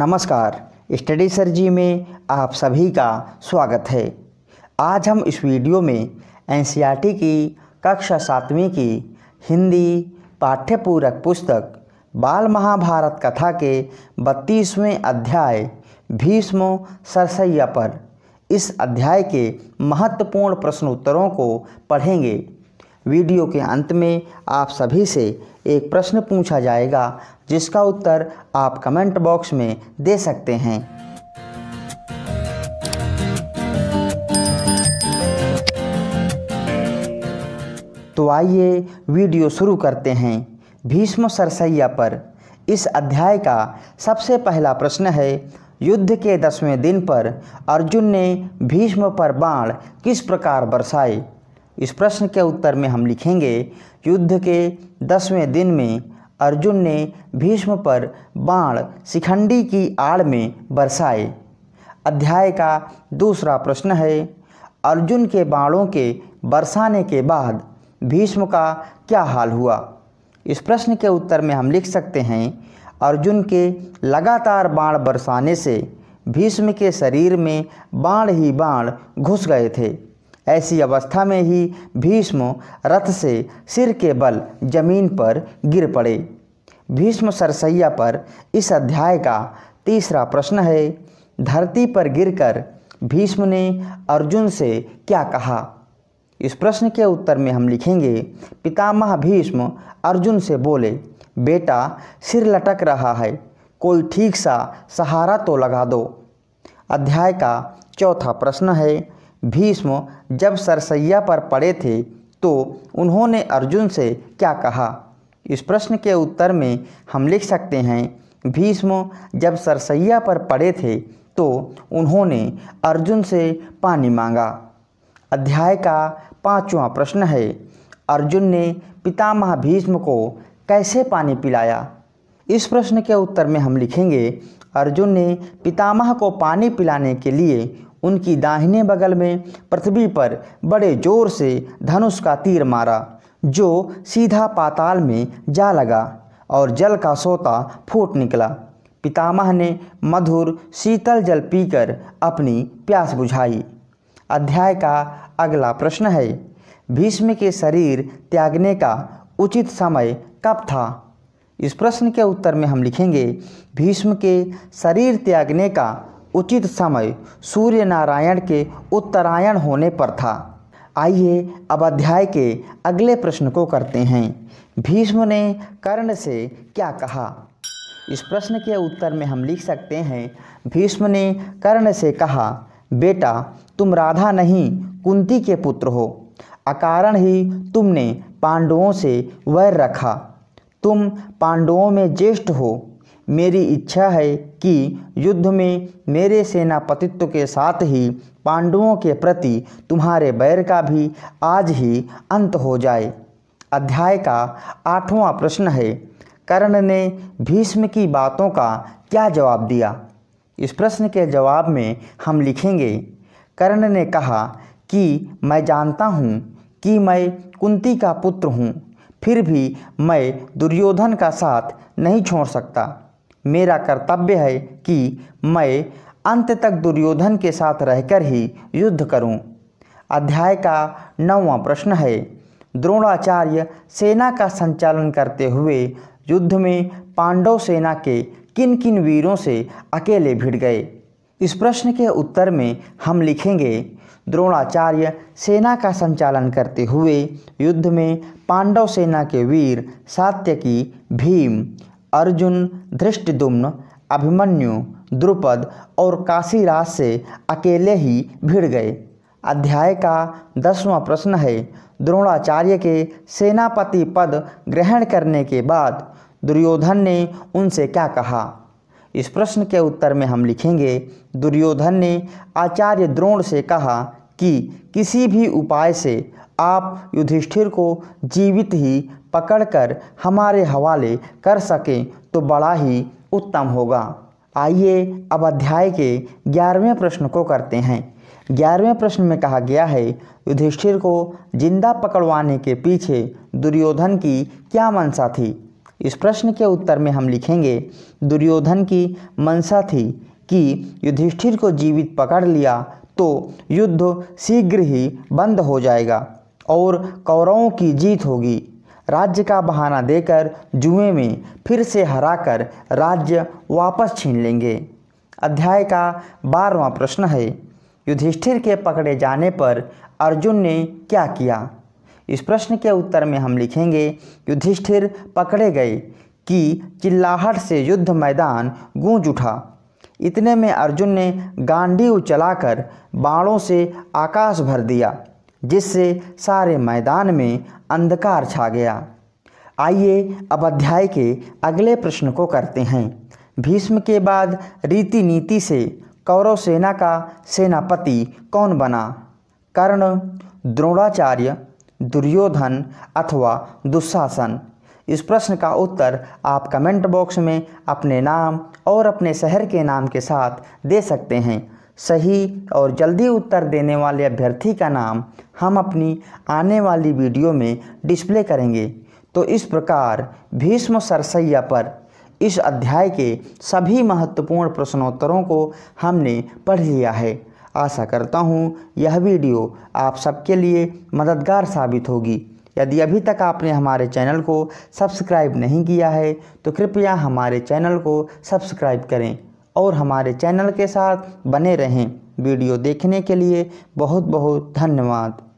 नमस्कार study sir जी में आप सभी का स्वागत है आज हम इस वीडियो में एन की कक्षा सातवीं की हिंदी पाठ्यपूरक पुस्तक बाल महाभारत कथा के बत्तीसवें अध्याय भीष्म सरसैया पर इस अध्याय के महत्वपूर्ण प्रश्नोत्तरों को पढ़ेंगे वीडियो के अंत में आप सभी से एक प्रश्न पूछा जाएगा जिसका उत्तर आप कमेंट बॉक्स में दे सकते हैं तो आइए वीडियो शुरू करते हैं भीष्म सरसैया पर इस अध्याय का सबसे पहला प्रश्न है युद्ध के दसवें दिन पर अर्जुन ने भीष्म पर बाण किस प्रकार बरसाए इस प्रश्न के उत्तर में हम लिखेंगे युद्ध के दसवें दिन में अर्जुन ने भीष्म पर बाण शिखंडी की आड़ में बरसाए अध्याय का दूसरा प्रश्न है अर्जुन के बाणों के बरसाने के बाद भीष्म का क्या हाल हुआ इस प्रश्न के उत्तर में हम लिख सकते हैं अर्जुन के लगातार बाण बरसाने से भीष्म के शरीर में बाण ही बाण घुस गए थे ऐसी अवस्था में ही भीष्म रथ से सिर के बल जमीन पर गिर पड़े भीष्म सरसैया पर इस अध्याय का तीसरा प्रश्न है धरती पर गिरकर भीष्म ने अर्जुन से क्या कहा इस प्रश्न के उत्तर में हम लिखेंगे पितामह भीष्म अर्जुन से बोले बेटा सिर लटक रहा है कोई ठीक सा सहारा तो लगा दो अध्याय का चौथा प्रश्न है भीष्म जब सरसैया पर पड़े थे तो उन्होंने अर्जुन से क्या कहा इस प्रश्न के उत्तर में हम लिख सकते हैं भीष्म जब सरसैया पर पड़े थे तो उन्होंने अर्जुन से पानी मांगा अध्याय का पांचवा प्रश्न है अर्जुन ने पितामह भीष्म को कैसे पानी पिलाया इस प्रश्न के उत्तर में हम लिखेंगे अर्जुन ने पितामह को पानी पिलाने के लिए उनकी दाहिने बगल में पृथ्वी पर बड़े जोर से धनुष का तीर मारा जो सीधा पाताल में जा लगा और जल का सोता फूट निकला पितामह ने मधुर शीतल जल पीकर अपनी प्यास बुझाई अध्याय का अगला प्रश्न है भीष्म के शरीर त्यागने का उचित समय कब था इस प्रश्न के उत्तर में हम लिखेंगे भीष्म के शरीर त्यागने का उचित समय सूर्य नारायण के उत्तरायण होने पर था आइए अब अध्याय के अगले प्रश्न को करते हैं भीष्म ने कर्ण से क्या कहा इस प्रश्न के उत्तर में हम लिख सकते हैं भीष्म ने कर्ण से कहा बेटा तुम राधा नहीं कुंती के पुत्र हो अकारण ही तुमने पांडवों से वैर रखा तुम पांडवों में ज्येष्ठ हो मेरी इच्छा है कि युद्ध में मेरे सेनापतित्व के साथ ही पांडवों के प्रति तुम्हारे बैर का भी आज ही अंत हो जाए अध्याय का आठवां प्रश्न है कर्ण ने भीष्म की बातों का क्या जवाब दिया इस प्रश्न के जवाब में हम लिखेंगे कर्ण ने कहा कि मैं जानता हूँ कि मैं कुंती का पुत्र हूँ फिर भी मैं दुर्योधन का साथ नहीं छोड़ सकता मेरा कर्तव्य है कि मैं अंत तक दुर्योधन के साथ रहकर ही युद्ध करूं। अध्याय का नौवा प्रश्न है द्रोणाचार्य सेना का संचालन करते हुए युद्ध में पांडव सेना के किन किन वीरों से अकेले भिड़ गए इस प्रश्न के उत्तर में हम लिखेंगे द्रोणाचार्य सेना का संचालन करते हुए युद्ध में पांडव सेना के वीर सात्यकी भीम अर्जुन धृष्टिदुम्न अभिमन्यु द्रुपद और काशीराज से अकेले ही भिड़ गए अध्याय का दसवां प्रश्न है द्रोणाचार्य के सेनापति पद ग्रहण करने के बाद दुर्योधन ने उनसे क्या कहा इस प्रश्न के उत्तर में हम लिखेंगे दुर्योधन ने आचार्य द्रोण से कहा कि किसी भी उपाय से आप युधिष्ठिर को जीवित ही पकड़कर हमारे हवाले कर सकें तो बड़ा ही उत्तम होगा आइए अब अध्याय के ग्यारहवें प्रश्न को करते हैं ग्यारहवें प्रश्न में कहा गया है युधिष्ठिर को जिंदा पकड़वाने के पीछे दुर्योधन की क्या मंशा थी इस प्रश्न के उत्तर में हम लिखेंगे दुर्योधन की मंशा थी कि युधिष्ठिर को जीवित पकड़ लिया तो युद्ध शीघ्र ही बंद हो जाएगा और कौरवों की जीत होगी राज्य का बहाना देकर जुए में फिर से हराकर राज्य वापस छीन लेंगे अध्याय का बारवां प्रश्न है युधिष्ठिर के पकड़े जाने पर अर्जुन ने क्या किया इस प्रश्न के उत्तर में हम लिखेंगे युधिष्ठिर पकड़े गए कि चिल्लाहट से युद्ध मैदान गूंज उठा इतने में अर्जुन ने गांडी उचलाकर बाणों से आकाश भर दिया जिससे सारे मैदान में अंधकार छा गया आइए अब अध्याय के अगले प्रश्न को करते हैं भीष्म के बाद रीति नीति से कौरव सेना का सेनापति कौन बना कर्ण द्रोणाचार्य दुर्योधन अथवा दुशासन इस प्रश्न का उत्तर आप कमेंट बॉक्स में अपने नाम और अपने शहर के नाम के साथ दे सकते हैं सही और जल्दी उत्तर देने वाले अभ्यर्थी का नाम हम अपनी आने वाली वीडियो में डिस्प्ले करेंगे तो इस प्रकार भीष्म सरसैया पर इस अध्याय के सभी महत्वपूर्ण प्रश्नोत्तरों को हमने पढ़ लिया है आशा करता हूँ यह वीडियो आप सबके लिए मददगार साबित होगी यदि अभी तक आपने हमारे चैनल को सब्सक्राइब नहीं किया है तो कृपया हमारे चैनल को सब्सक्राइब करें और हमारे चैनल के साथ बने रहें वीडियो देखने के लिए बहुत बहुत धन्यवाद